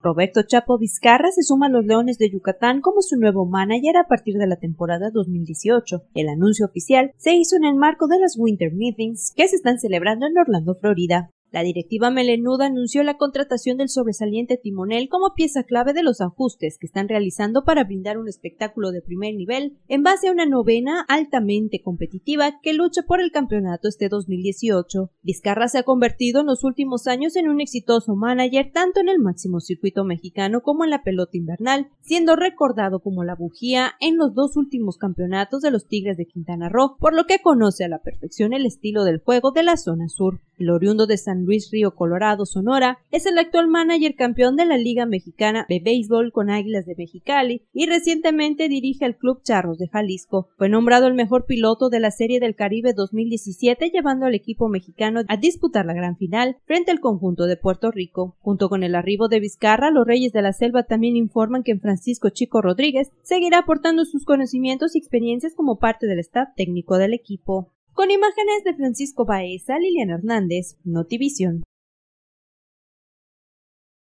Roberto Chapo Vizcarra se suma a los Leones de Yucatán como su nuevo manager a partir de la temporada 2018. El anuncio oficial se hizo en el marco de las Winter Meetings que se están celebrando en Orlando, Florida. La directiva melenuda anunció la contratación del sobresaliente timonel como pieza clave de los ajustes que están realizando para brindar un espectáculo de primer nivel en base a una novena altamente competitiva que lucha por el campeonato este 2018. Vizcarra se ha convertido en los últimos años en un exitoso manager tanto en el máximo circuito mexicano como en la pelota invernal, siendo recordado como la bujía en los dos últimos campeonatos de los Tigres de Quintana Roo, por lo que conoce a la perfección el estilo del juego de la zona sur. El oriundo de San Luis Río Colorado, Sonora, es el actual manager campeón de la Liga Mexicana de Béisbol con Águilas de Mexicali y recientemente dirige al Club Charros de Jalisco. Fue nombrado el mejor piloto de la Serie del Caribe 2017 llevando al equipo mexicano a disputar la gran final frente al conjunto de Puerto Rico. Junto con el arribo de Vizcarra, los Reyes de la Selva también informan que Francisco Chico Rodríguez seguirá aportando sus conocimientos y experiencias como parte del staff técnico del equipo con imágenes de Francisco Baeza, Liliana Hernández, Notivision.